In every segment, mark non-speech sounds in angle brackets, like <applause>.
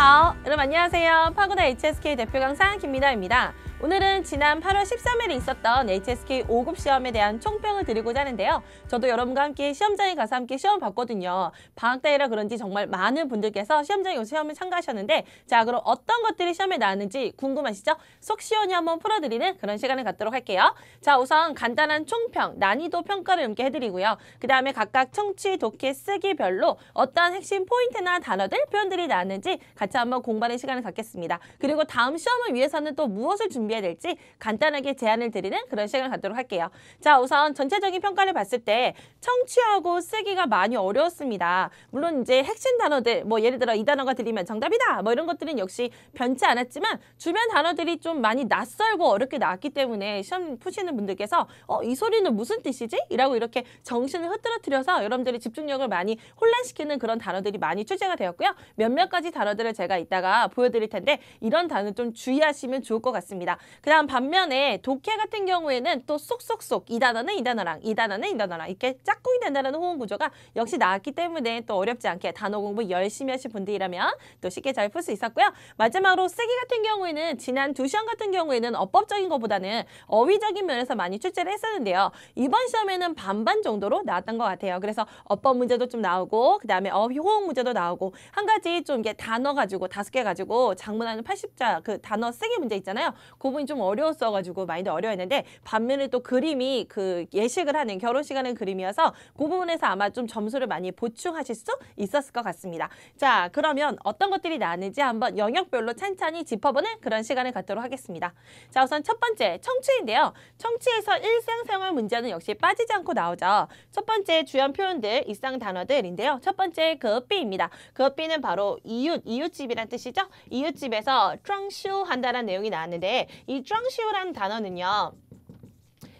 好，여러분안녕하세요 파고다 HSK 대표 강사 김미다입니다. 오늘은 지난 8월 13일에 있었던 HSK 5급 시험에 대한 총평을 드리고자 하는데요. 저도 여러분과 함께 시험장에 가서 함께 시험 봤거든요. 방학 때라 그런지 정말 많은 분들께서 시험장에 시험을 참가하셨는데 자 그럼 어떤 것들이 시험에 나왔는지 궁금하시죠? 속 시원히 한번 풀어드리는 그런 시간을 갖도록 할게요. 자 우선 간단한 총평, 난이도 평가를 함께 해드리고요. 그 다음에 각각 청취, 독해, 쓰기별로 어떤 핵심 포인트나 단어들, 표현들이 나왔는지 같이 한번 공부하는 시간을 갖겠습니다. 그리고 다음 시험을 위해서는 또 무엇을 준비 준비해야 될지 간단하게 제안을 드리는 그런 시간을 갖도록 할게요. 자, 우선 전체적인 평가를 봤을 때 청취하고 쓰기가 많이 어려웠습니다. 물론 이제 핵심 단어들, 뭐 예를 들어 이 단어가 들리면 정답이다, 뭐 이런 것들은 역시 변치 않았지만 주변 단어들이 좀 많이 낯설고 어렵게 나왔기 때문에 시험 푸시는 분들께서 어, 이 소리는 무슨 뜻이지? 이라고 이렇게 정신을 흐트러뜨려서 여러분들의 집중력을 많이 혼란시키는 그런 단어들이 많이 출제가 되었고요. 몇몇 가지 단어들을 제가 이따가 보여드릴 텐데 이런 단어 좀 주의하시면 좋을 것 같습니다. 그다음 반면에 독해 같은 경우에는 또 쏙쏙쏙 이 단어는 이 단어랑 이 단어는 이 단어랑 이렇게 짝꿍이 된다는 호응 구조가 역시 나왔기 때문에 또 어렵지 않게 단어 공부 열심히 하신 분들이라면 또 쉽게 잘 풀 수 있었고요. 마지막으로 쓰기 같은 경우에는 지난 두 시험 같은 경우에는 어법적인 것보다는 어휘적인 면에서 많이 출제를 했었는데요. 이번 시험에는 반반 정도로 나왔던 것 같아요. 그래서 어법 문제도 좀 나오고 그다음에 어휘 호응 문제도 나오고 한 가지 좀 이게 단어 가지고 다섯 개 가지고 장문하는 80자 그 단어 쓰기 문제 있잖아요. 그 부분이 좀 어려웠어가지고 많이들 어려웠는데 반면에 또 그림이 그 예식을 하는 결혼식 하는 그림이어서 그 부분에서 아마 좀 점수를 많이 보충하실 수 있었을 것 같습니다. 자 그러면 어떤 것들이 나왔는지 한번 영역별로 찬찬히 짚어보는 그런 시간을 갖도록 하겠습니다. 자 우선 첫 번째 청취인데요. 청취에서 일상생활 문제는 역시 빠지지 않고 나오죠. 첫 번째 주연 표현들, 일상 단어들인데요. 첫 번째 그비입니다. 그비는 바로 이웃, 이웃집이란 뜻이죠. 이웃집에서 트렁슈 한다는 내용이 나왔는데 이 쩡시오라는 단어는요.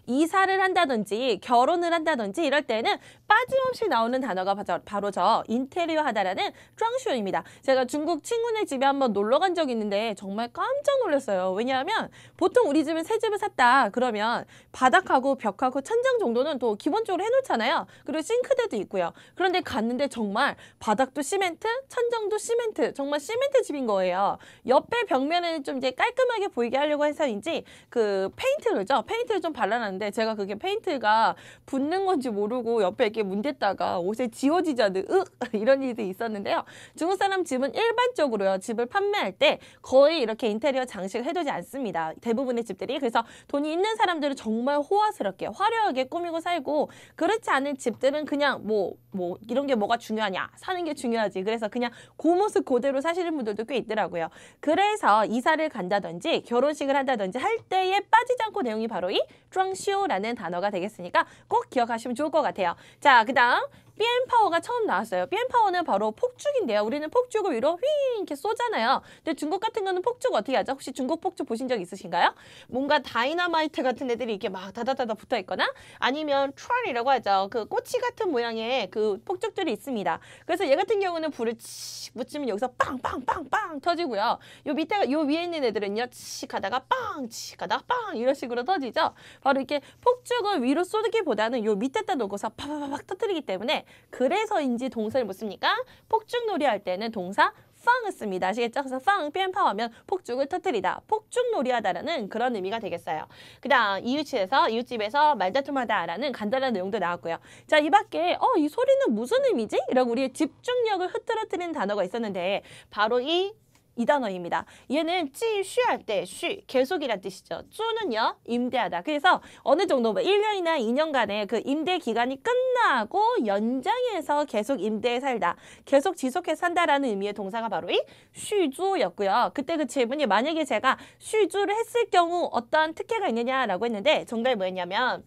이사를 한다든지 결혼을 한다든지 이럴 때는 빠짐없이 나오는 단어가 바로 저 인테리어 하다라는 쫑슈입니다. 제가 중국 친구네 집에 한번 놀러 간 적이 있는데 정말 깜짝 놀랐어요. 왜냐하면 보통 우리 집은 새 집을 샀다 그러면 바닥하고 벽하고 천장 정도는 또 기본적으로 해놓잖아요. 그리고 싱크대도 있고요. 그런데 갔는데 정말 바닥도 시멘트, 천장도 시멘트, 정말 시멘트 집인 거예요. 옆에 벽면을좀 이제 깔끔하게 보이게 하려고 해서인지 그 페인트를죠. 페인트를 좀 발라놨는데 있었는데 제가 그게 페인트가 붙는 건지 모르고 옆에 이렇게 문댔다가 옷에 지워지자 않는 으 <laughs> 이런 일이 있었는데요. 중국 사람 집은 일반적으로요. 집을 판매할 때 거의 이렇게 인테리어 장식을 해두지 않습니다. 대부분의 집들이 그래서 돈이 있는 사람들은 정말 호화스럽게 화려하게 꾸미고 살고 그렇지 않은 집들은 그냥 뭐뭐 뭐 이런 게 뭐가 중요하냐 사는 게 중요하지 그래서 그냥 그 모습 그대로 사시는 분들도 꽤 있더라고요. 그래서 이사를 간다든지 결혼식을 한다든지 할 때에 빠지지 않고 내용이 바로 이 쫑시 쇼라는 단어가 되겠으니까 꼭 기억하시면 좋을 것 같아요. 자, 그 다음 비엔파워가 처음 나왔어요. 비엔파워는 바로 폭죽인데요. 우리는 폭죽을 위로 휘 이렇게 쏘잖아요. 근데 중국 같은 거는 폭죽 어떻게 하죠? 혹시 중국 폭죽 보신 적 있으신가요? 뭔가 다이너마이트 같은 애들이 이렇게 막 다다다다 붙어 있거나 아니면 트런이라고 하죠. 그 꼬치 같은 모양의 그 폭죽들이 있습니다. 그래서 얘 같은 경우는 불을 치 묻히면 여기서 빵빵빵빵 터지고요. 요 밑에 요 위에 있는 애들은요. 치 가다가 빵, 치 가다가 빵 이런 식으로 터지죠. 바로 이렇게 폭죽을 위로 쏘기보다는 요 밑에다 놓고서 팍팍팍 터뜨리기 때문에 그래서인지 동사를 못 씁니까? 폭죽놀이 할 때는 동사 팡을 씁니다. 아시겠죠? 그래서 팡, 피엔파하면 폭죽을 터뜨리다, 폭죽놀이하다라는 그런 의미가 되겠어요. 그 다음 이웃집에서 이웃집에서 말다툼하다라는 간단한 내용도 나왔고요. 자, 이 밖에 어, 이 소리는 무슨 의미지? 이러고 우리의 집중력을 흐트러뜨리는 단어가 있었는데 바로 이이 단어입니다. 얘는 찌쉬할 때 쉬, 계속이란 뜻이죠. 쭈는요, 임대하다. 그래서 어느 정도 뭐 1년이나 2년간의 그 임대 기간이 끝나고 연장해서 계속 임대해 살다, 계속 지속해 산다라는 의미의 동사가 바로 이 쉬주였고요. 그때 그 질문이 만약에 제가 쉬주를 했을 경우 어떠한 특혜가 있느냐라고 했는데 정답이 뭐였냐면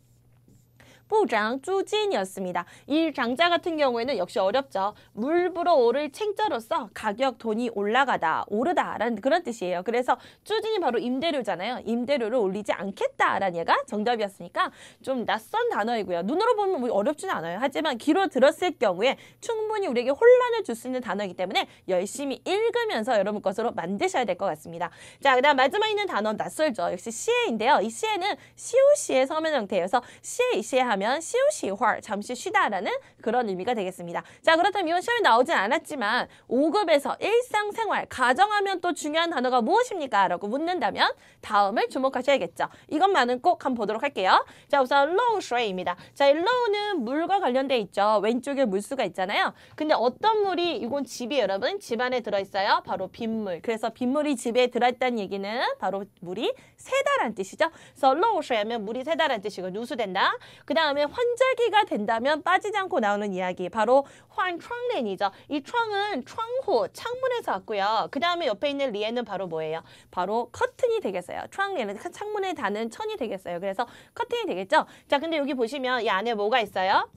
부장 주진이었습니다. 이 장자 같은 경우에는 역시 어렵죠. 물 불어 오를 챙자로서 가격 돈이 올라가다 오르다라는 그런 뜻이에요. 그래서 주진이 바로 임대료잖아요. 임대료를 올리지 않겠다라는 얘가 정답이었으니까 좀 낯선 단어이고요. 눈으로 보면 뭐 어렵진 않아요. 하지만 귀로 들었을 경우에 충분히 우리에게 혼란을 줄 수 있는 단어이기 때문에 열심히 읽으면서 여러분 것으로 만드셔야 될 것 같습니다. 자, 그 다음 마지막에 있는 단어 낯설죠. 역시 시에인데요. 이 시에는 시오시의 서면 형태여서 시에 이시에 하면 하면 쉬우시 활, 잠시 쉬다라는 그런 의미가 되겠습니다. 자, 그렇다면 이건 시험에 나오진 않았지만 5급에서 일상생활, 가정하면 또 중요한 단어가 무엇입니까? 라고 묻는다면 다음을 주목하셔야겠죠. 이것만은 꼭 한번 보도록 할게요. 자, 우선 로우쇼입니다. 자, 이 로우는 물과 관련돼 있죠. 왼쪽에 물수가 있잖아요. 근데 어떤 물이 이건 집이 여러분 집 안에 들어있어요. 바로 빗물. 그래서 빗물이 집에 들어있다는 얘기는 바로 물이 세다란 뜻이죠. 그래서 로우쇼 하면 물이 세다란 뜻이고 누수된다. 그 다음 다음에 환절기가 된다면 빠지지 않고 나오는 이야기 바로 환窗렌이죠. 이窗은 창호, 창문에서 왔고요. 그 다음에 옆에 있는 리에는 바로 뭐예요? 바로 커튼이 되겠어요. 창렌은 그 창문에 닿는 천이 되겠어요. 그래서 커튼이 되겠죠. 자, 근데 여기 보시면 이 안에 뭐가 있어요?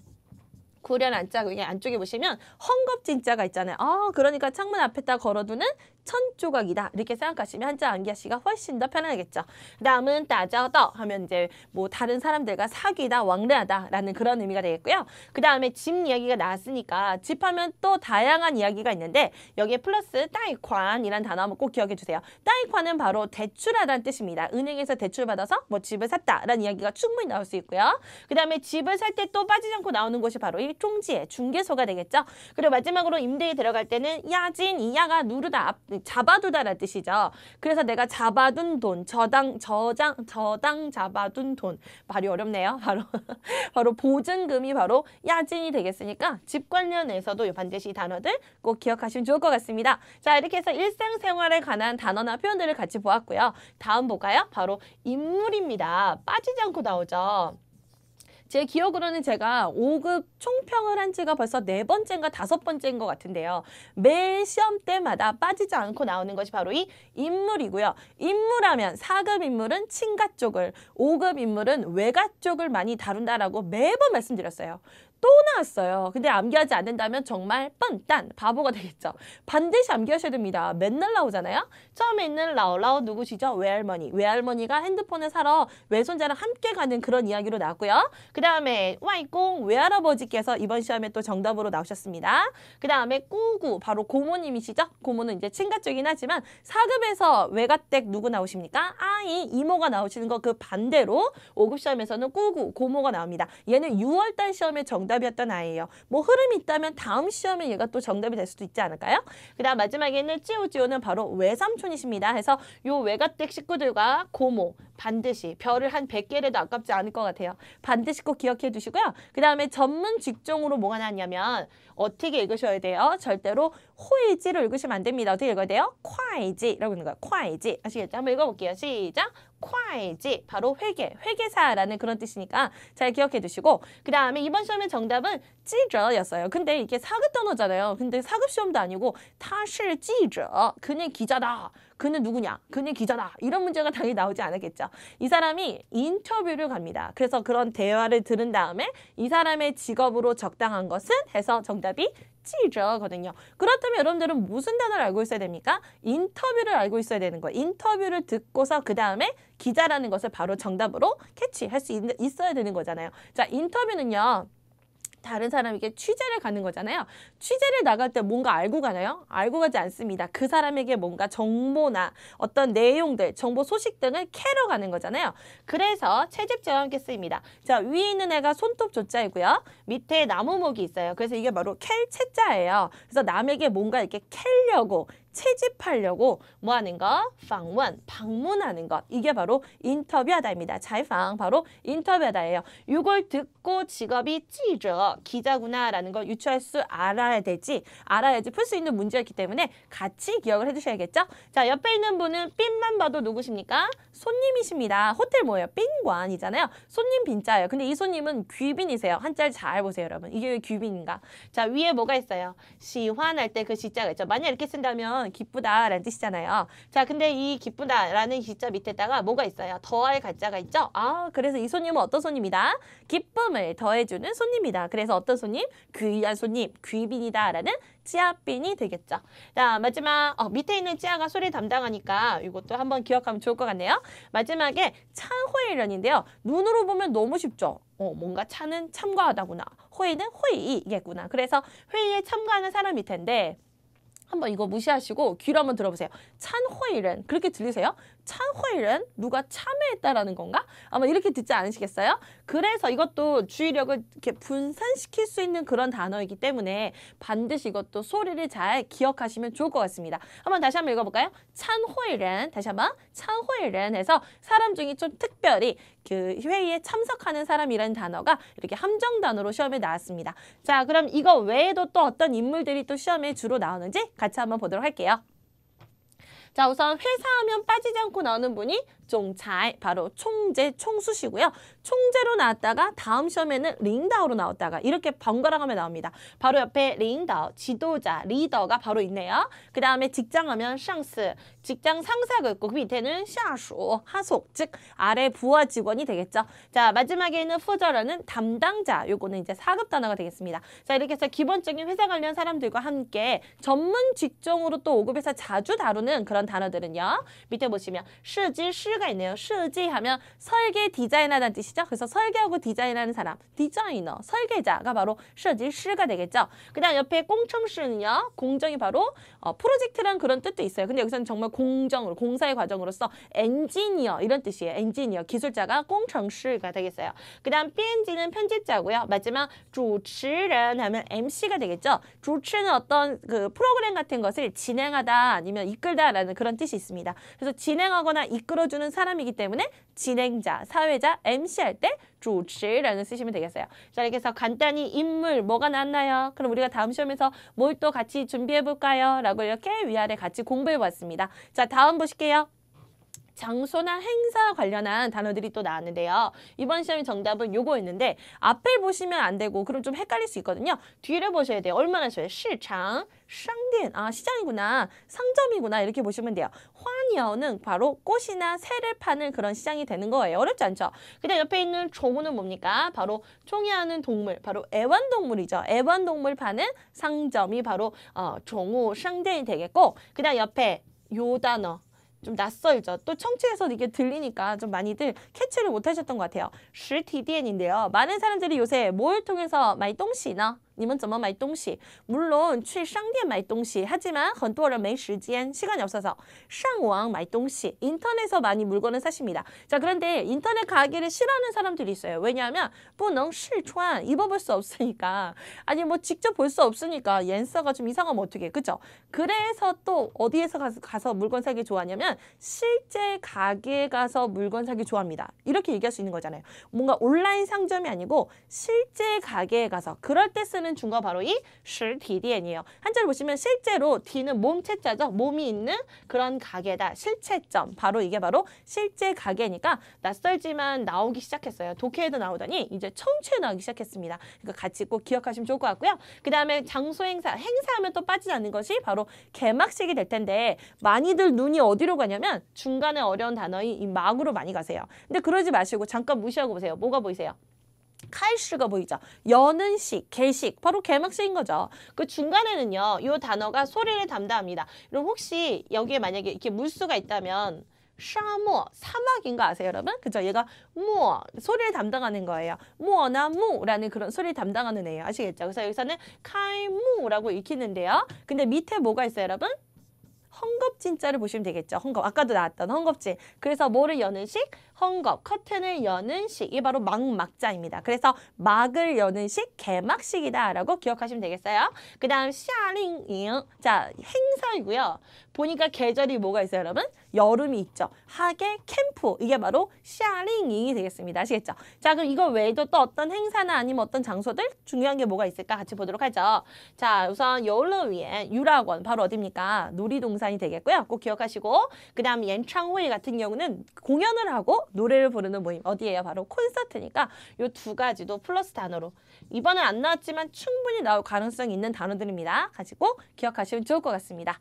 구련 안짝 이게 안쪽에 보시면 헝겊 진짜가 있잖아요. 아, 그러니까 창문 앞에다 걸어두는 천 조각이다 이렇게 생각하시면 한자 암기하시가 기 훨씬 더 편하겠죠. 다음은 따져더 하면 이제 뭐 다른 사람들과 사귀다 왕래하다라는 그런 의미가 되겠고요. 그 다음에 집 이야기가 나왔으니까 집하면 또 다양한 이야기가 있는데 여기에 플러스 따이관이란 단어 한번 꼭 기억해 주세요. 따이관은 바로 대출하다는 뜻입니다. 은행에서 대출받아서 뭐 집을 샀다라는 이야기가 충분히 나올 수 있고요. 그 다음에 집을 살 때 또 빠지지 않고 나오는 곳이 바로 이 총지의 중개소가 되겠죠. 그리고 마지막으로 임대에 들어갈 때는 야진, 이야가 누르다 앞 잡아두다라는 뜻이죠. 그래서 내가 잡아둔 돈, 저당, 저장, 저당 잡아둔 돈. 말이 어렵네요. 바로, <laughs> 바로 보증금이 바로 야진이 되겠으니까 집 관련해서도 반드시 단어들 꼭 기억하시면 좋을 것 같습니다. 자, 이렇게 해서 일상생활에 관한 단어나 표현들을 같이 보았고요. 다음 볼까요? 바로 인물입니다. 빠지지 않고 나오죠. 제 기억으로는 제가 5급 총평을 한 지가 벌써 네 번째인가 다섯 번째인 것 같은데요. 매 시험 때마다 빠지지 않고 나오는 것이 바로 이 인물이고요. 인물하면 4급 인물은 친가 쪽을, 5급 인물은 외가 쪽을 많이 다룬다라고 매번 말씀드렸어요. 또 나왔어요. 근데 암기하지 않는다면 정말 뻔딴 바보가 되겠죠. 반드시 암기하셔야 됩니다. 맨날 나오잖아요. 처음에 있는 라오라오 누구시죠? 외할머니. 외할머니가 핸드폰을 사러 외손자랑 함께 가는 그런 이야기로 나왔고요. 그 다음에 와이공 외할아버지께서 이번 시험에 또 정답으로 나오셨습니다. 그 다음에 꾸구 바로 고모님이시죠. 고모는 이제 친가 쪽이긴 하지만 사급에서 외가댁 누구 나오십니까? 아이 이모가 나오시는 거 그 반대로 오급 시험에서는 꾸구 고모가 나옵니다. 얘는 6월달 시험에 정답 정답이었던 아이예요. 뭐 흐름이 있다면 다음 시험에 얘가 또 정답이 될 수도 있지 않을까요? 그 다음 마지막에 있는 찌오지오는 바로 외삼촌이십니다. 해서 요 외가댁 식구들과 고모 반드시 별을 한 백개라도 아깝지 않을 것 같아요. 반드시 꼭 기억해 두시고요. 그 다음에 전문 직종으로 뭐가 나왔냐면 어떻게 읽으셔야 돼요? 절대로 호이지를 읽으시면 안 됩니다. 어떻게 읽어야 돼요? 콰이지라고 읽는 거예요. 콰이지 아시겠죠? 한번 읽어볼게요. 시작! 콰이지 바로 회계, 회계사라는 그런 뜻이니까 잘 기억해 두시고 그 다음에 이번 시험의 정답은 찌저였어요. 근데 이게 사급 단어잖아요. 근데 사급 시험도 아니고 타실 찌저 그는 기자다. 그는 누구냐? 그는 기자다. 이런 문제가 당연히 나오지 않았겠죠. 이 사람이 인터뷰를 갑니다. 그래서 그런 대화를 들은 다음에 이 사람의 직업으로 적당한 것은 해서 정답이 복지죠거든요. 그렇다면 여러분들은 무슨 단어를 알고 있어야 됩니까? 인터뷰를 알고 있어야 되는 거예요. 인터뷰를 듣고서 그 다음에 기자라는 것을 바로 정답으로 캐치할 수 있, 있, 어야 되는 거잖아요. 자, 인터뷰는요. 다른 사람에게 취재를 가는 거잖아요. 취재를 나갈 때 뭔가 알고 가나요? 알고 가지 않습니다. 그 사람에게 뭔가 정보나 어떤 내용들, 정보 소식 등을 캐러 가는 거잖아요. 그래서 채집자와 함께 쓰입니다. 자, 위에 있는 애가 손톱 조자이고요. 밑에 나무목이 있어요. 그래서 이게 바로 캘 채자예요. 그래서 남에게 뭔가 이렇게 캘려고 채집하려고 뭐 하는 거? 방문, 방문하는 것. 이게 바로 인터뷰하다입니다. 자이방, 바로 인터뷰하다예요. 이걸 듣고 직업이 찌저, 기자구나라는 걸 유추할 수 알아야 되지. 알아야지 풀 수 있는 문제였기 때문에 같이 기억을 해주셔야겠죠? 자, 옆에 있는 분은 삔만 봐도 누구십니까? 손님이십니다. 호텔 뭐예요? 빈관이잖아요. 손님 빈자예요. 근데 이 손님은 귀빈이세요. 한자를 잘 보세요, 여러분. 이게 왜 귀빈인가? 자, 위에 뭐가 있어요? 시환할 때 그 시자가 있죠. 만약 이렇게 쓴다면 하면 기쁘다라는 뜻이잖아요. 자, 근데 이 기쁘다라는 기자 밑에다가 뭐가 있어요? 더할 가짜가 있죠? 아, 그래서 이 손님은 어떤 손님이다? 기쁨을 더해주는 손님이다. 그래서 어떤 손님? 귀한 손님, 귀빈이다라는 찌아빈이 되겠죠. 자, 마지막 어, 밑에 있는 찌아가 소리 담당하니까 이것도 한번 기억하면 좋을 것 같네요. 마지막에 찬호일련인데요. 눈으로 보면 너무 쉽죠. 어, 뭔가 차는 참가하다구나. 호이는 호의이겠구나. 그래서 회의에 참가하는 사람일 텐데 한번 이거 무시하시고 귀로 한번 들어보세요. 찬호일은 그렇게 들리세요? 찬호일은 누가 참회했다라는 건가? 아마 이렇게 듣지 않으시겠어요? 그래서 이것도 주의력을 이렇게 분산시킬 수 있는 그런 단어이기 때문에 반드시 이것도 소리를 잘 기억하시면 좋을 것 같습니다. 한번 다시 한번 읽어볼까요? 찬호일은 다시 한번 창차일인 해서 사람 중에 좀 특별히 그 회의에 참석하는 사람이라는 단어가 이렇게 함정 단어로 시험에 나왔습니다. 자, 그럼 이거 외에도 또 어떤 인물들이 또 시험에 주로 나오는지 같이 한번 보도록 할게요. 자, 우선 회사하면 빠지지 않고 나오는 분이 종잘 바로 총재 총수시고요. 총재로 나왔다가 다음 시험에는 링다오로 나왔다가 이렇게 번갈아가며 나옵니다. 바로 옆에 링다오, 지도자, 리더가 바로 있네요. 그 다음에 직장하면 상스, 직장 상사가 있고 그 밑에는 샤수, 하속, 즉 아래 부하 직원이 되겠죠. 자 마지막에는 있 후저라는 담당자, 요거는 이제 사급 단어가 되겠습니다. 자 이렇게 해서 기본적인 회사 관련 사람들과 함께 전문 직종으로 또 5급에서 자주 다루는 그런 단어들은요. 밑에 보시면 设计师가 있네요. 设计하면 설계 디자인하다는 뜻이 아시죠? 그래서 설계하고 디자인하는 사람, 디자이너, 설계자가 바로 셔지시가 되겠죠. 그다음 옆에 꽁청시는요 공정이 바로 어, 프로젝트란 그런 뜻도 있어요. 근데 여기서는 정말 공정으로 공사의 과정으로서 엔지니어 이런 뜻이에요. 엔지니어 기술자가 꽁청시가 되겠어요. 그다음 PNG는 편집자고요. 마지막 주치는 하면 MC가 되겠죠. 주치는 어떤 그 프로그램 같은 것을 진행하다 아니면 이끌다라는 그런 뜻이 있습니다. 그래서 진행하거나 이끌어주는 사람이기 때문에 진행자, 사회자, MC 소개할 때 주치라는 쓰시면 되겠어요. 자 이렇게 해서 간단히 인물 뭐가 나왔나요? 그럼 우리가 다음 시험에서 뭘 또 같이 준비해 볼까요? 라고 이렇게 위아래 같이 공부해 봤습니다. 자 다음 보실게요. 장소나 행사 관련한 단어들이 또 나왔는데요. 이번 시험의 정답은 요거였는데 앞을 보시면 안 되고 그럼 좀 헷갈릴 수 있거든요. 뒤를 보셔야 돼요. 얼마나 좋아요. 시장, 샹딘, 아 시장이구나, 상점이구나 이렇게 보시면 돼요. 환여는 바로 꽃이나 새를 파는 그런 시장이 되는 거예요. 어렵지 않죠? 그다음 옆에 있는 조문은 뭡니까? 바로 총이하는 동물, 바로 애완동물이죠. 애완동물 파는 상점이 바로 어, 종우 샹딘이 되겠고 그다음 옆에 요 단어 좀 낯설죠. 또 청취해서 이게 들리니까 좀 많이들 캐치를 못하셨던 것 같아요. 实디엔인데요 많은 사람들이 요새 뭘 통해서 많이 똥시나 你们怎么买东西？물론去商店买东西하지만很多人没时间시간이없어서上网 买东西인터넷에서 많이 물건을 사십니다. 자 그런데 인터넷 가게를 싫어하는 사람들이 있어요. 왜냐하면 不能 실穿입어볼 수 없으니까 아니 뭐 직접 볼 수 없으니까 연서가 좀 이상하면 어떻게 그죠? 그래서 또 어디에서 가서, 가서 물건 사기 좋아하냐면 실제 가게에 가서 물건 사기 좋아합니다. 이렇게 얘기할 수 있는 거잖아요. 뭔가 온라인 상점이 아니고 실제 가게에 가서 그럴 때 쓰는 하는 중과 바로 이 실디디엔이에요. 한자를 보시면 실제로 디는 몸체자죠. 몸이 있는 그런 가게다. 실체점. 바로 이게 바로 실제 가게니까 낯설지만 나오기 시작했어요. 독해에도 나오더니 이제 청취에 나오기 시작했습니다. 그러니까 같이 꼭 기억하시면 좋을 것 같고요. 그 다음에 장소 행사, 행사하면 또 빠지지 않는 것이 바로 개막식이 될 텐데 많이들 눈이 어디로 가냐면 중간에 어려운 단어인 이 막으로 많이 가세요. 근데 그러지 마시고 잠깐 무시하고 보세요. 뭐가 보이세요? 칼슈가 보이죠. 여는 식, 개식, 바로 개막식인 거죠. 그 중간에는요. 이 단어가 소리를 담당합니다. 그럼 혹시 여기에 만약에 이렇게 물수가 있다면 샤모 사막인 거 아세요 여러분? 그죠? 얘가 무어 소리를 담당하는 거예요. 무어나 무라는 그런 소리를 담당하는 애예요. 아시겠죠? 그래서 여기서는 칼무라고 읽히는데요. 근데 밑에 뭐가 있어요 여러분? 헝겊진자를 보시면 되겠죠. 헝겊 아까도 나왔던 헝겊진. 그래서 뭐를 여는 식? 헝겊, 커튼을 여는 식, 이 바로 막막자입니다. 그래서 막을 여는 식, 개막식이다 라고 기억하시면 되겠어요. 그 다음 샤링잉 자, 행사이고요. 보니까 계절이 뭐가 있어요, 여러분? 여름이 있죠. 하계, 캠프. 이게 바로 샤링잉이 되겠습니다. 아시겠죠? 자, 그럼 이거 외에도 또 어떤 행사나 아니면 어떤 장소들 중요한 게 뭐가 있을까 같이 보도록 하죠. 자, 우선 여울러 위에 유락원 바로 어딥니까? 놀이동산이 되겠고요. 꼭 기억하시고 그 다음 옌창호일 같은 경우는 공연을 하고 노래를 부르는 모임 어디예요? 바로 콘서트니까 요 두 가지도 플러스 단어로 이번엔 안 나왔지만 충분히 나올 가능성이 있는 단어들입니다. 가지고 기억하시면 좋을 것 같습니다.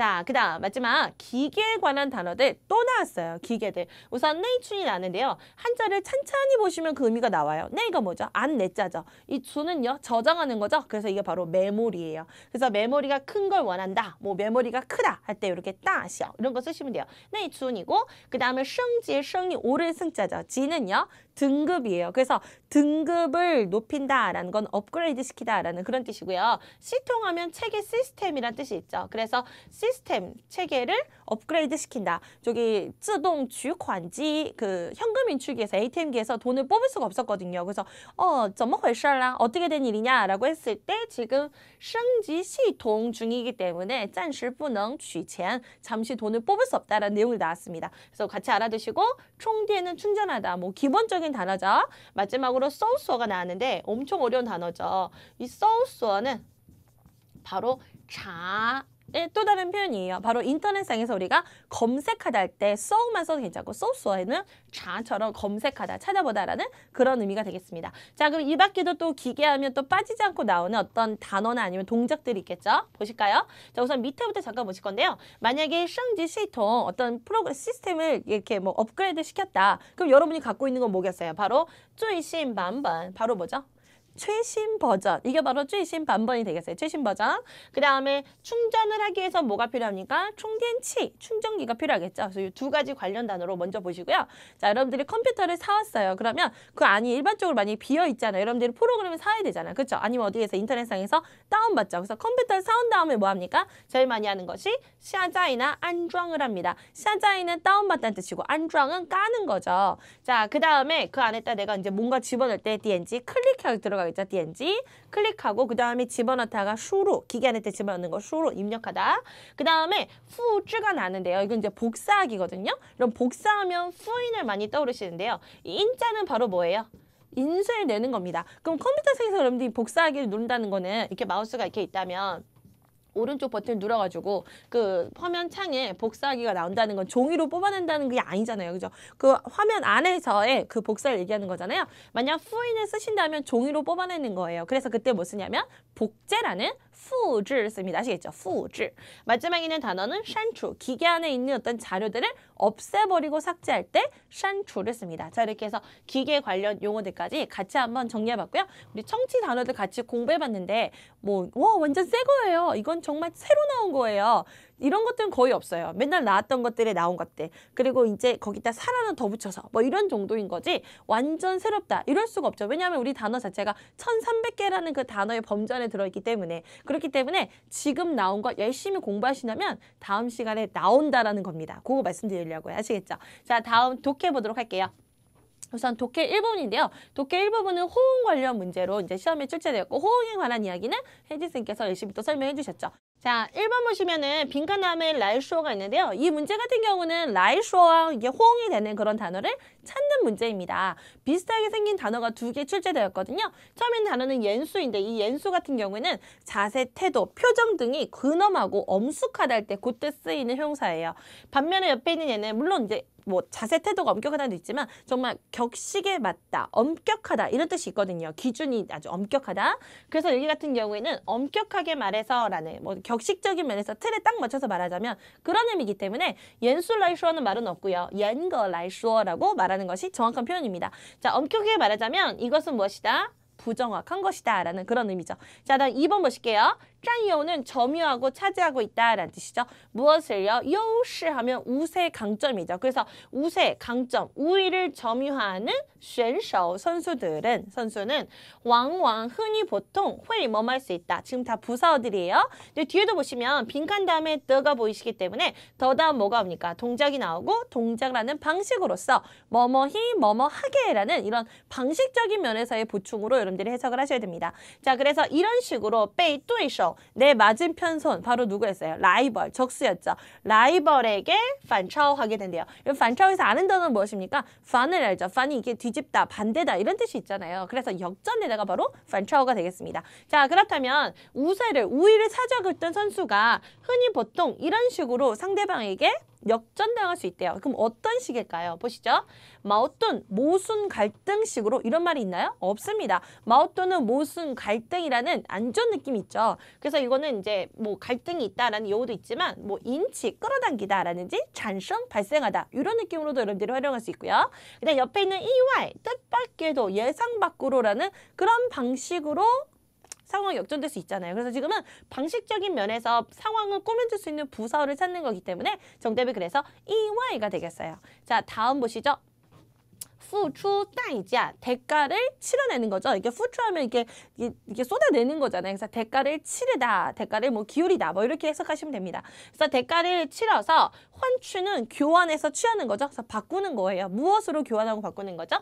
자, 그 다음 마지막 기계에 관한 단어들 또 나왔어요. 기계들. 우선 네이춘이 나는데요. 한자를 찬찬히 보시면 그 의미가 나와요. 네이가 뭐죠? 안 내자죠. 네 이 주는요. 저장하는 거죠. 그래서 이게 바로 메모리예요. 그래서 메모리가 큰 걸 원한다. 뭐 메모리가 크다 할 때 이렇게 따시요. 이런 거 쓰시면 돼요. 네이춘이고 그 다음에 성지, 성이 오를 승자죠. 지는요. 등급이에요. 그래서 등급을 높인다라는 건 업그레이드 시키다라는 그런 뜻이고요. 시통하면 체계 시스템이란 뜻이 있죠. 그래서 시스템 체계를 업그레이드 시킨다. 저기自동 주관지 그 현금 인출기에서 ATM기에서 돈을 뽑을 수가 없었거든요. 그래서 어, 怎么回事啦? 어떻게 된 일이냐라고 했을 때 지금 승지 시통 중이기 때문에 잠시 不能取钱 잠시 돈을 뽑을 수 없다라는 내용이 나왔습니다. 그래서 같이 알아두시고 총대는 충전하다. 뭐 기본적인 헬라인 단어죠. 마지막으로 소스어가 나왔는데 엄청 어려운 단어죠. 이소스어는 바로 자 예, 또 다른 표현이에요. 바로 인터넷상에서 우리가 검색하다 할때 써만 써도 괜찮고 소스어에는 자처럼 검색하다, 찾아보다라는 그런 의미가 되겠습니다. 자 그럼 이 밖에도 또 기계하면 또 빠지지 않고 나오는 어떤 단어나 아니면 동작들이 있겠죠. 보실까요? 자 우선 밑에부터 잠깐 보실 건데요. 만약에 성지 시통 어떤 프로그램 시스템을 이렇게 뭐 업그레이드 시켰다. 그럼 여러분이 갖고 있는 건 뭐겠어요? 바로 쭈이신 版本 바로 뭐죠? 최신 버전 이게 바로 최신 반번이 되겠어요. 최신 버전. 그 다음에 충전을 하기 위해서 뭐가 필요합니까? 충전치, 충전기가 필요하겠죠. 그래서 이두 가지 관련 단어로 먼저 보시고요. 자, 여러분들이 컴퓨터를 사왔어요. 그러면 그 안이 일반적으로 많이 비어 있잖아요. 여러분들이 프로그램을 사야 되잖아요. 그렇죠? 아니면 어디에서 인터넷상에서 다운받죠. 그래서 컴퓨터를 사온 다음에 뭐합니까? 제일 많이 하는 것이 샤자이나 안정을 합니다. 샤자이는 다운받다는 뜻이고 안정은 까는 거죠. 자, 그 다음에 그 안에다 내가 이제 뭔가 집어넣을 때 DNG 클릭하기 들어가겠 있죠. DNG. 클릭하고 그 다음에 집어넣다가 슈로 기계 안에 때 집어넣는 거 슈로 입력하다. 그 다음에 후즈가 나는데요. 이건 이제 복사하기거든요. 그럼 복사하면 후인을 많이 떠오르시는데요. 인자는 바로 뭐예요? 인쇄를 내는 겁니다. 그럼 컴퓨터 상에서 여러분들이 복사하기를 누른다는 거는 이렇게 마우스가 이렇게 있다면 오른쪽 버튼을 눌러가지고 그 화면 창에 복사기가 하 나온다는 건 종이로 뽑아낸다는 게 아니잖아요. 그죠? 그 화면 안에서의 그 복사를 얘기하는 거잖아요. 만약 후인을 쓰신다면 종이로 뽑아내는 거예요. 그래서 그때 뭐 쓰냐면 복제라는 후즈 씁니다. 아시겠죠? 후즈. 마지막에 있는 단어는 산추 기계 안에 있는 어떤 자료들을 없애버리고 삭제할 때산추를 씁니다. 자 이렇게 해서 기계 관련 용어들까지 같이 한번 정리해봤고요. 우리 청취 단어들 같이 공부해봤는데 뭐 와 완전 새 거예요. 이건 정말 새로 나온 거예요. 이런 것들은 거의 없어요. 맨날 나왔던 것들에 나온 것들. 그리고 이제 거기다 사라는 더 붙여서 뭐 이런 정도인 거지 완전 새롭다. 이럴 수가 없죠. 왜냐하면 우리 단어 자체가 천삼백 개라는그 단어의 범주 안에 들어있기 때문에 그렇기 때문에 지금 나온 거 열심히 공부하시려면 다음 시간에 나온다라는 겁니다. 그거 말씀드리려고요. 아시겠죠? 자 다음 독해 보도록 할게요. 우선 독해 1번인데요. 독해 1부분은 호응 관련 문제로 이제 시험에 출제되었고 호응에 관한 이야기는 혜지쌤께서 열심히 또 설명해 주셨죠. 자, 1번 보시면은 빈칸 다음에 라이쇼가 있는데요. 이 문제 같은 경우는 라이쇼와 이게 호응이 되는 그런 단어를 찾는 문제입니다. 비슷하게 생긴 단어가 두 개 출제되었거든요. 처음엔 단어는 연수인데이연수 같은 경우에는 자세, 태도, 표정 등이 근엄하고 엄숙하다 할 때 그때 쓰이는 형사예요 반면에 옆에 있는 얘는 물론 이제 뭐 자세 태도가 엄격하다도 있지만 정말 격식에 맞다, 엄격하다 이런 뜻이 있거든요. 기준이 아주 엄격하다. 그래서 여기 같은 경우에는 엄격하게 말해서라는 뭐 격식적인 면에서 틀에 딱 맞춰서 말하자면 그런 의미이기 때문에 연술라이쇼는 말은 없고요. 연거라이쇼라고 말하는 것이 정확한 표현입니다. 자, 엄격하게 말하자면 이것은 무엇이다? 부정확한 것이다 라는 그런 의미죠. 자, 다음 2번 보실게요. 이有는 점유하고 차지하고 있다라는 뜻이죠. 무엇을요? 요시하면 우세 강점이죠. 그래서 우세 강점, 우위를 점유하는 选手 선수들은 선수는 왕왕 흔히 보통 회 뭐뭐할 수 있다. 지금 다 부사어들이에요. 근데 뒤에도 보시면 빈칸 다음에 더가 보이시기 때문에 더다 음 뭐가 옵니까? 동작이 나오고 동작이라는 방식으로서 뭐뭐히 뭐뭐하게라는 이런 방식적인 면에서의 보충으로 여러분들이 해석을 하셔야 됩니다. 자, 그래서 이런 식으로 빼对手 이또 했내 어, 맞은편손 바로 누구였어요? 라이벌, 적수였죠. 라이벌에게 반차오하게 된대요. 이 반차오에서 아는 단어는 무엇입니까? 반을 알죠. 반이 이게 뒤집다, 반대다 이런 뜻이 있잖아요. 그래서 역전에다가 바로 반차오가 되겠습니다. 자 그렇다면 우세를, 우위를 사적했던 선수가 흔히 보통 이런 식으로 상대방에게 역전당할 수 있대요. 그럼 어떤 식일까요? 보시죠. 마오뚠, 모순 갈등식으로 이런 말이 있나요? 없습니다. 마오뚠은 모순 갈등이라는 안 좋은 느낌이 있죠. 그래서 이거는 이제 뭐 갈등이 있다라는 용어도 있지만 뭐 인치, 끌어당기다라는지 잔성, 발생하다 이런 느낌으로도 여러분들이 활용할 수 있고요. 그다음 옆에 있는 EY, 뜻밖에도 예상 밖으로라는 그런 방식으로 상황이 역전될 수 있잖아요. 그래서 지금은 방식적인 면에서 상황을 꾸며줄 수 있는 부서를 찾는 거기 때문에 정답이 그래서 EY가 되겠어요. 자, 다음 보시죠. 후추 따이자 대가를 치러내는 거죠. 이게 후추하면 이게 이게 쏟아내는 거잖아요. 그래서 대가를 치르다, 대가를 뭐 기울이다, 뭐 이렇게 해석하시면 됩니다. 그래서 대가를 치러서 환추는 교환해서 취하는 거죠. 그래서 바꾸는 거예요. 무엇으로 교환하고 바꾸는 거죠?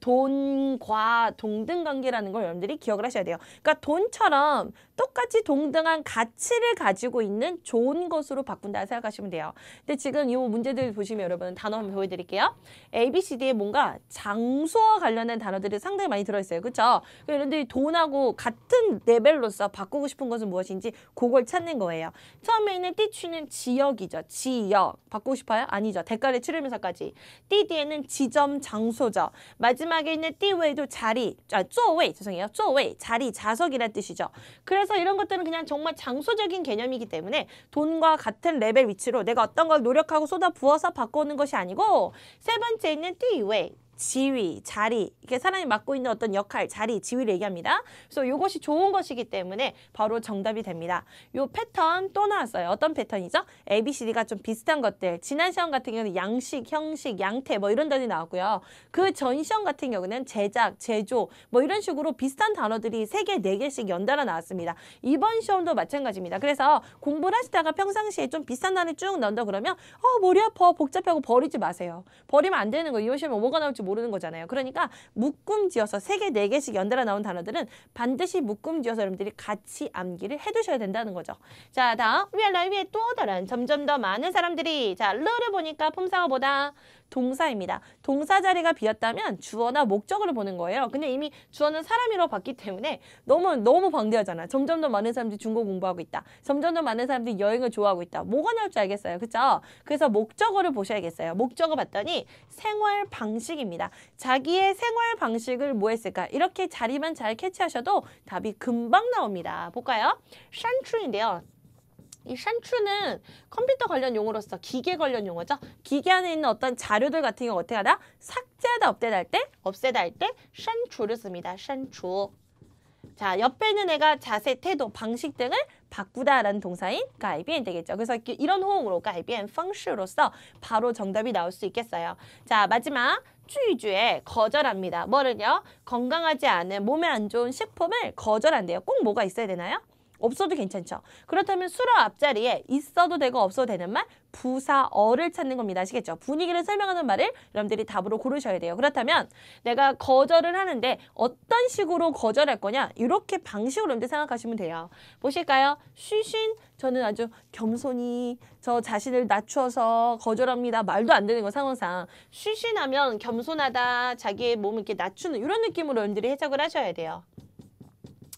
돈과 동등 관계라는 걸 여러분들이 기억을 하셔야 돼요. 그러니까 돈처럼 똑같이 동등한 가치를 가지고 있는 좋은 것으로 바꾼다 생각하시면 돼요. 근데 지금 이 문제들 보시면 여러분 단어 한번 보여드릴게요. A, B, C, D에 뭔가 장소와 관련된 단어들이 상당히 많이 들어있어요. 그렇죠? 그러니 여러분들이 돈하고 같은 레벨로서 바꾸고 싶은 것은 무엇인지 그걸 찾는 거예요. 처음에는 있 띠취는 지역이죠. 지역. 바꾸고 싶어요? 아니죠. 대가를 치르면서까지. 띠띠에는 지점, 장소죠. 마지막에 있는 띠 외에도 자리, 아, 쪼웨이, 죄송해요. 쪼웨이, 자리, 자석이란 뜻이죠. 그래서 이런 것들은 그냥 정말 장소적인 개념이기 때문에 돈과 같은 레벨 위치로 내가 어떤 걸 노력하고 쏟아 부어서 바꾸는 것이 아니고 세 번째 있는 띠 외, 지위, 자리 이게 사람이 맡고 있는 어떤 역할, 자리, 지위를 얘기합니다. 그래서 이것이 좋은 것이기 때문에 바로 정답이 됩니다. 요 패턴 또 나왔어요. 어떤 패턴이죠? ABCD가 좀 비슷한 것들 지난 시험 같은 경우는 양식, 형식, 양태 뭐 이런 단이 나왔고요. 그 전 시험 같은 경우는 제작, 제조 뭐 이런 식으로 비슷한 단어들이 세개네개씩 연달아 나왔습니다. 이번 시험도 마찬가지입니다. 그래서 공부를 하시다가 평상시에 좀 비슷한 단어쭉 넣는다 그러면 어 머리 아파 복잡하고 버리지 마세요. 버리면 안 되는 거예요. 이번 시험에 뭐가 나올지 모르 모르는 거잖아요. 그러니까 묶음 지어서 세 개 네개씩 연달아 나온 단어들은 반드시 묶음 지어서 여러분들이 같이 암기를 해두셔야 된다는 거죠. 자, 다음 위아래 위에 또 다른 점점 더 많은 사람들이 자, 르를 보니까 품사어보다 동사입니다. 동사 자리가 비었다면 주어나 목적으로 보는 거예요. 근데 이미 주어는 사람이로 봤기 때문에 너무 너무 방대하잖아. 점점 더 많은 사람들이 중국 공부하고 있다. 점점 더 많은 사람들이 여행을 좋아하고 있다. 뭐가 나올 줄 알겠어요. 그렇죠? 그래서 목적어를 보셔야겠어요. 목적어 봤더니 생활 방식입니다. 자기의 생활 방식을 뭐 했을까? 이렇게 자리만 잘 캐치하셔도 답이 금방 나옵니다. 볼까요? 샨추인데요. 이 샨추는 컴퓨터 관련 용어로서 기계 관련 용어죠. 기계 안에 있는 어떤 자료들 같은 경우 어떻게 하다? 삭제하다, 업데이트 할 때, 없애다 할때 샨추를 씁니다. 샨추. 자, 옆에 있는 애가 자세, 태도, 방식 등을 바꾸다라는 동사인 가이비엔 되겠죠. 그래서 이런 호응으로 가이비엔 펑슈로서 바로 정답이 나올 수 있겠어요. 자, 마지막 추위주에 거절합니다. 뭐를요? 건강하지 않은 몸에 안 좋은 식품을 거절한대요. 꼭 뭐가 있어야 되나요? 없어도 괜찮죠. 그렇다면 수로 앞자리에 있어도 되고 없어도 되는 말 부사어를 찾는 겁니다. 아시겠죠? 분위기를 설명하는 말을 여러분들이 답으로 고르셔야 돼요. 그렇다면 내가 거절을 하는데 어떤 식으로 거절할 거냐 이렇게 방식으로 여러분들 생각하시면 돼요. 보실까요? 쉬신 저는 아주 겸손히 저 자신을 낮추어서 거절합니다. 말도 안 되는 거 상황상 쉬신하면 겸손하다 자기의 몸을 이렇게 낮추는 이런 느낌으로 여러분들이 해석을 하셔야 돼요.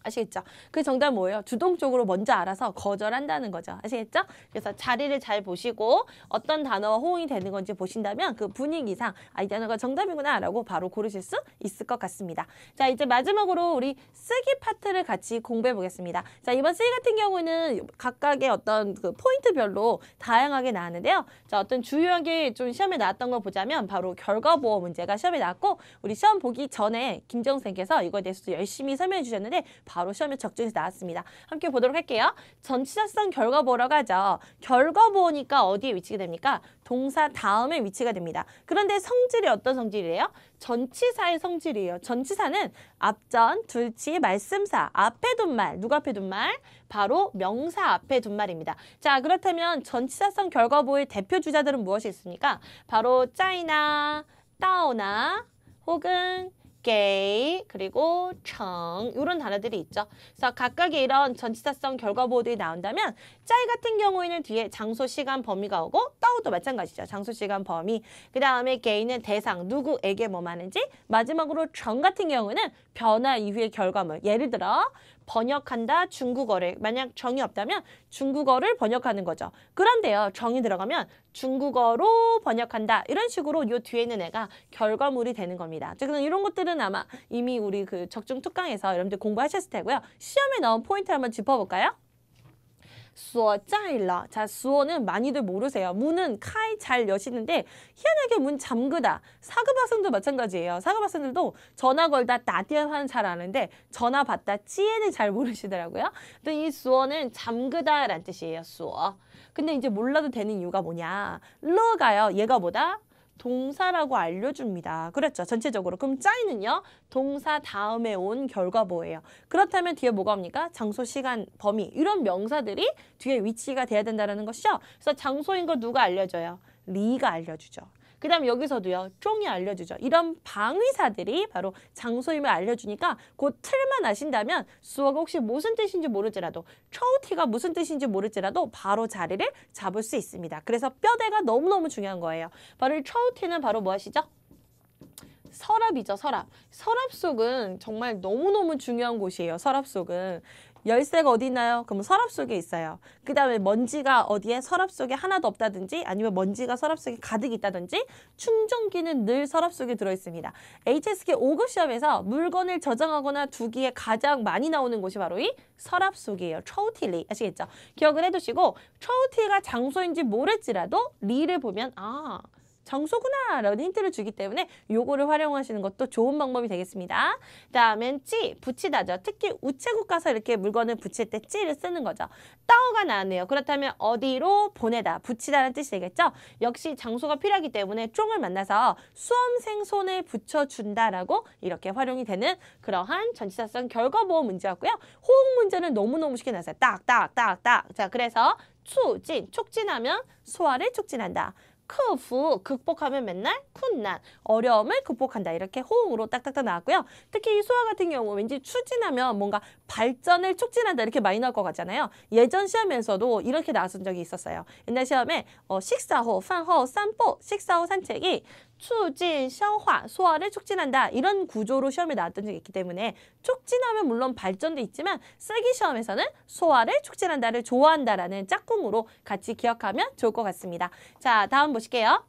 아시겠죠? 그 정답 뭐예요? 주동적으로 먼저 알아서 거절한다는 거죠. 아시겠죠? 그래서 자리를 잘 보시고 어떤 단어와 호응이 되는 건지 보신다면 그 분위기상 아, 이 단어가 정답이구나 라고 바로 고르실 수 있을 것 같습니다. 자, 이제 마지막으로 우리 쓰기 파트를 같이 공부해 보겠습니다. 자, 이번 쓰기 같은 경우는 각각의 어떤 그 포인트별로 다양하게 나왔는데요. 자, 어떤 주요하게 좀 시험에 나왔던 거 보자면 바로 결과보호 문제가 시험에 나왔고 우리 시험 보기 전에 김정생께서 이거에 대해서도 열심히 설명해 주셨는데 바로 시험에 적중해서 나왔습니다. 함께 보도록 할게요. 전치사성 결과보라고 하죠. 결과보니까 어디에 위치가 됩니까? 동사 다음에 위치가 됩니다. 그런데 성질이 어떤 성질이에요? 전치사의 성질이에요. 전치사는 앞전, 둘치, 말씀사, 앞에 둔 말, 누가 앞에 둔 말? 바로 명사 앞에 둔 말입니다. 자, 그렇다면 전치사성 결과보의 대표 주자들은 무엇이 있습니까? 바로 짜이나, 따오나, 혹은 게이 그리고 청 이런 단어들이 있죠. 그래서 각각의 이런 전치사성 결과 보호들이 나온다면 짜이 같은 경우에는 뒤에 장소, 시간, 범위가 오고 따오도 마찬가지죠. 장소, 시간, 범위. 그 다음에 개인은 대상, 누구에게 뭐 하는지 마지막으로 정 같은 경우는 변화 이후의 결과물. 예를 들어 번역한다 중국어를 만약 정이 없다면 중국어를 번역하는 거죠. 그런데요 정이 들어가면 중국어로 번역한다 이런 식으로 요 뒤에 있는 애가 결과물이 되는 겁니다. 그래서 이런 것들은 아마 이미 우리 그 적중 특강에서 여러분들 공부하셨을 테고요. 시험에 넣은 포인트 한번 짚어볼까요? 수어짜일러. 자, 수어는 많이들 모르세요. 문은 카이 잘 여시는데 희한하게 문 잠그다. 사그학슨도 마찬가지예요. 사그학슨들도 전화 걸다 나디아하는잘 아는데 전화 받다 찌에는 잘 모르시더라고요. 또이 수어는 잠그다 라는 뜻이에요. 수어. 근데 이제 몰라도 되는 이유가 뭐냐. 러가요. 얘가 뭐다? 동사라고 알려줍니다. 그랬죠. 전체적으로. 그럼 짜이는요. 동사 다음에 온 결과보예요. 그렇다면 뒤에 뭐가 옵니까? 장소, 시간, 범위 이런 명사들이 뒤에 위치가 돼야 된다는 것이죠. 그래서 장소인 걸 누가 알려줘요? 리가 알려주죠. 그 다음 여기서도요. 쫑이 알려주죠. 이런 방의사들이 바로 장소임을 알려주니까 그 틀만 아신다면 수어가 혹시 무슨 뜻인지 모를지라도 초우티가 무슨 뜻인지 모를지라도 바로 자리를 잡을 수 있습니다. 그래서 뼈대가 너무너무 중요한 거예요. 바로 초우티는 바로 무엇이죠? 뭐 서랍이죠, 서랍. 서랍 속은 정말 너무너무 중요한 곳이에요, 서랍 속은. 열쇠가 어디 있나요? 그럼 서랍 속에 있어요. 그 다음에 먼지가 어디에 서랍 속에 하나도 없다든지 아니면 먼지가 서랍 속에 가득 있다든지 충전기는 늘 서랍 속에 들어있습니다. HSK 5급 시험에서 물건을 저장하거나 두기에 가장 많이 나오는 곳이 바로 이 서랍 속이에요. 초로틸리 아시겠죠? 기억을 해두시고 초로틸가 장소인지 모를지라도 리를 보면 아 장소구나 라는 힌트를 주기 때문에 요거를 활용하시는 것도 좋은 방법이 되겠습니다. 다음엔 찌, 붙이다죠. 특히 우체국 가서 이렇게 물건을 붙일 때 찌를 쓰는 거죠. 따오가 나왔네요. 그렇다면 어디로 보내다, 붙이다는 뜻이 되겠죠. 역시 장소가 필요하기 때문에 쫑을 만나서 수험생 손에 붙여준다라고 이렇게 활용이 되는 그러한 전치사성 결과보험 문제였고요. 호응 문제는 너무너무 쉽게 나왔어요. 딱, 딱, 딱, 딱. 자, 그래서 추진, 촉진하면 소화를 촉진한다. 크후 극복하면 맨날 쿤난, 어려움을 극복한다. 이렇게 호응으로 딱딱딱 나왔고요. 특히 이 수화 같은 경우 왠지 추진하면 뭔가 발전을 촉진한다. 이렇게 많이 나올 것 같잖아요. 예전 시험에서도 이렇게 나왔던 적이 있었어요. 옛날 시험에 어, 식사 후, 판 후, 산보, 식사 후 산책이 추진, 샤화, 소화를 촉진한다. 이런 구조로 시험에 나왔던 적이 있기 때문에 촉진하면 물론 발전도 있지만 쓰기 시험에서는 소화를 촉진한다를 좋아한다라는 짝꿍으로 같이 기억하면 좋을 것 같습니다. 자, 다음 보실게요.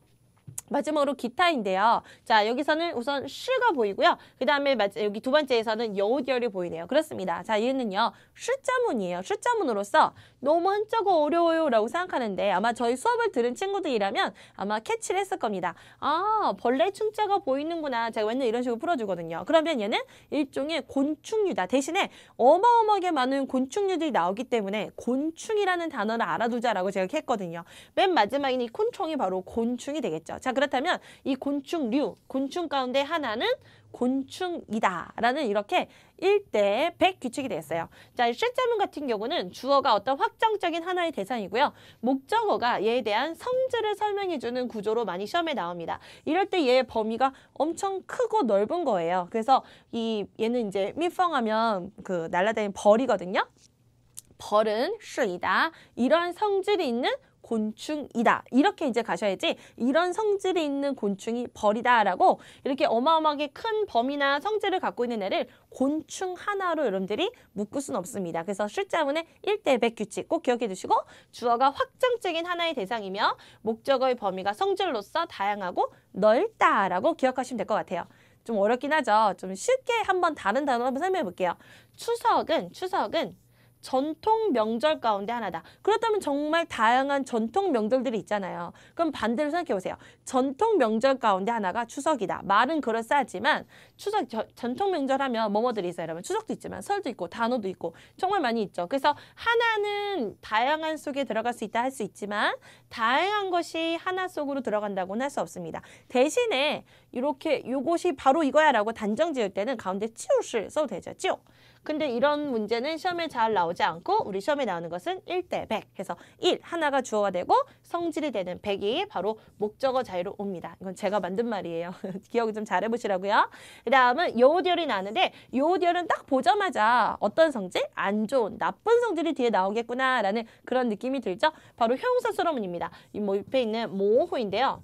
마지막으로 기타인데요. 자, 여기서는 우선 시가 보이고요. 그 다음에 여기 두 번째에서는 여우결이 보이네요. 그렇습니다. 자, 얘는요. 숫자문이에요. 숫자문으로서 너무 한자가 어려워요 라고 생각하는데 아마 저희 수업을 들은 친구들이라면 아마 캐치를 했을 겁니다. 아, 벌레 충자가 보이는구나. 제가 맨날 이런 식으로 풀어주거든요. 그러면 얘는 일종의 곤충류다. 대신에 어마어마하게 많은 곤충류들이 나오기 때문에 곤충이라는 단어를 알아두자라고 제가 했거든요. 맨 마지막에는 이 콘총이 바로 곤충이 되겠죠. 자, 그렇다면 이 곤충류, 곤충 가운데 하나는 곤충이다라는 이렇게 일대백 규칙이 되었어요. 자, 쇠자문 같은 경우는 주어가 어떤 확정적인 하나의 대상이고요. 목적어가 얘에 대한 성질을 설명해주는 구조로 많이 시험에 나옵니다. 이럴 때 얘의 범위가 엄청 크고 넓은 거예요. 그래서 이 얘는 이제 밑펑하면 그 날라다니는 벌이거든요. 벌은 쇠이다. 이런 성질이 있는 곤충이다. 이렇게 이제 가셔야지 이런 성질이 있는 곤충이 벌이다라고 이렇게 어마어마하게 큰 범위나 성질을 갖고 있는 애를 곤충 하나로 여러분들이 묶을 수는 없습니다. 그래서 실자문의 1대100 규칙 꼭 기억해 두시고 주어가 확정적인 하나의 대상이며 목적의 범위가 성질로서 다양하고 넓다라고 기억하시면 될 것 같아요. 좀 어렵긴 하죠. 좀 쉽게 한번 다른 단어로 한번 설명해 볼게요. 추석은 추석은 전통 명절 가운데 하나다. 그렇다면 정말 다양한 전통 명절들이 있잖아요. 그럼 반대로 생각해 보세요. 전통 명절 가운데 하나가 추석이다. 말은 그럴싸하지만 추석 저, 전통 명절 하면 뭐뭐들이 있어요. 여러분 추석도 있지만 설도 있고 단어도 있고 정말 많이 있죠. 그래서 하나는 다양한 속에 들어갈 수 있다 할 수 있지만 다양한 것이 하나 속으로 들어간다고는 할 수 없습니다. 대신에 이렇게 요것이 바로 이거야라고 단정 지을 때는 가운데 치우를 써도 되죠. 치우. 근데 이런 문제는 시험에 잘 나오지 않고 우리 시험에 나오는 것은 일 대백 해서 일 하나가 주어가 되고 성질이 되는 백이 바로 목적어 자유로 옵니다. 이건 제가 만든 말이에요. <laughs> 기억 좀 잘해보시라고요. 그 다음은 요오디얼이 나는데 요오디얼은 딱 보자마자 어떤 성질? 안 좋은, 나쁜 성질이 뒤에 나오겠구나라는 그런 느낌이 들죠. 바로 형용사 서러문입니다. 이 뭐 옆에 있는 모호인데요.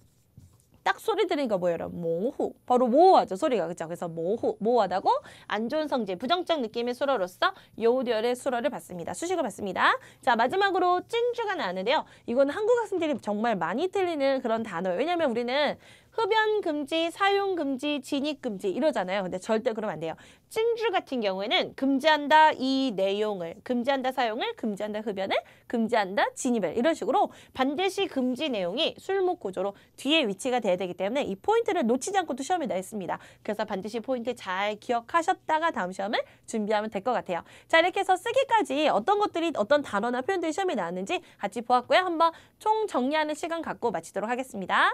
딱 소리 들으니까 뭐예요? 모호. 바로 모호하죠. 소리가. 그죠 그래서 모호, 모호하다고 안 좋은 성질, 부정적 느낌의 수로로서 요우열의 수로를 봤습니다. 수식을 봤습니다. 자, 마지막으로 찐주가 나왔는데요. 이건 한국 학생들이 정말 많이 틀리는 그런 단어예요. 왜냐면 우리는 흡연 금지, 사용 금지, 진입 금지 이러잖아요. 근데 절대 그러면 안 돼요. 찐주 같은 경우에는 금지한다 이 내용을, 금지한다 사용을, 금지한다 흡연을, 금지한다 진입을 이런 식으로 반드시 금지 내용이 술목 구조로 뒤에 위치가 돼야 되기 때문에 이 포인트를 놓치지 않고도 시험에 나 있습니다. 그래서 반드시 포인트 잘 기억하셨다가 다음 시험을 준비하면 될 것 같아요. 자 이렇게 해서 쓰기까지 어떤 것들이 어떤 단어나 표현들이 시험에 나왔는지 같이 보았고요. 한번 총 정리하는 시간 갖고 마치도록 하겠습니다.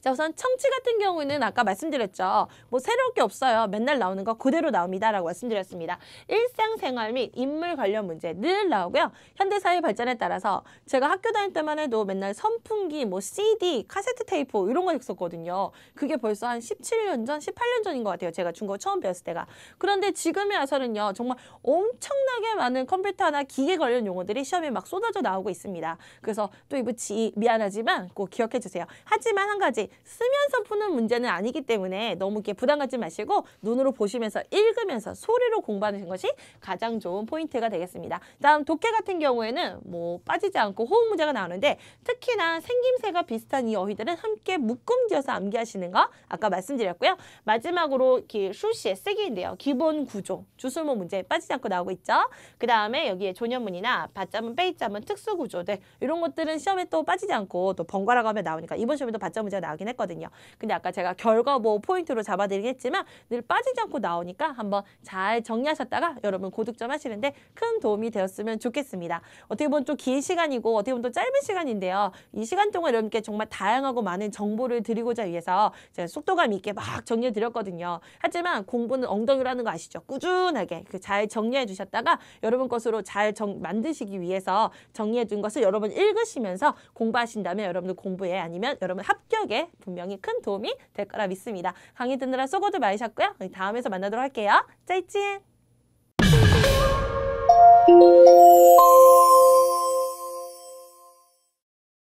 자 우선 청취 같은 경우는 아까 말씀드렸죠. 뭐 새로울 게 없어요. 맨날 나오는 거 그대로 나옵니다. 라고 말씀드렸습니다. 일상생활 및 인물 관련 문제 늘 나오고요. 현대사회 발전에 따라서 제가 학교 다닐 때만 해도 맨날 선풍기, 뭐 CD, 카세트 테이프 이런 거 있었거든요. 그게 벌써 한 17년 전, 18년 전인 것 같아요. 제가 중국 처음 배웠을 때가. 그런데 지금에 와서는요. 정말 엄청나게 많은 컴퓨터나 기계 관련 용어들이 시험에 막 쏟아져 나오고 있습니다. 그래서 또 이거 미안하지만 꼭 기억해 주세요. 하지만 한 가지 까지 쓰면서 푸는 문제는 아니기 때문에 너무 이렇게 부담 갖지 마시고 눈으로 보시면서 읽으면서 소리로 공부하는 것이 가장 좋은 포인트가 되겠습니다. 다음 독해 같은 경우에는 뭐 빠지지 않고 호흡 문제가 나오는데 특히나 생김새가 비슷한 이 어휘들은 함께 묶음지어서 암기하시는 거 아까 말씀드렸고요. 마지막으로 이렇게 수시의 쓰기인데요. 기본 구조, 주술모 문제 빠지지 않고 나오고 있죠. 그 다음에 여기에 조년문이나 받자문, 빼이자문, 특수구조들 네, 이런 것들은 시험에 또 빠지지 않고 또 번갈아가며 나오니까 이번 시험에도 받자문제가 나오긴 했거든요. 근데 아까 제가 결과 뭐 포인트로 잡아드리겠지만 늘 빠지지 않고 나오니까 한번 잘 정리하셨다가 여러분 고득점 하시는데 큰 도움이 되었으면 좋겠습니다. 어떻게 보면 좀 긴 시간이고 어떻게 보면 또 짧은 시간인데요. 이 시간 동안 여러분께 정말 다양하고 많은 정보를 드리고자 위해서 제가 속도감 있게 막 정리해드렸거든요. 하지만 공부는 엉덩이로 하는 거 아시죠? 꾸준하게 그 잘 정리해 주셨다가 여러분 것으로 잘 정, 만드시기 위해서 정리해 둔 것을 여러분 읽으시면서 공부하신다면 여러분들 공부에 아니면 여러분 합격에 회복에 분명히 큰 도움이 될 거라 믿습니다. 강의 듣느라 수고들 많으셨고요. 다음에서 만나도록 할게요. 짜이찐!